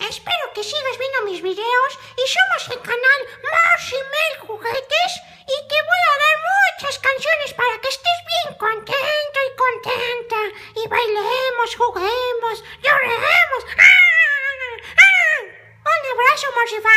Espero que sigas viendo mis videos y somos el canal Morsi y Mel Juguetes y te voy a dar muchas canciones para que estés bien contento y contenta y bailemos, juguemos, lloremos. ¡Ah! ¡Ah! Un abrazo, y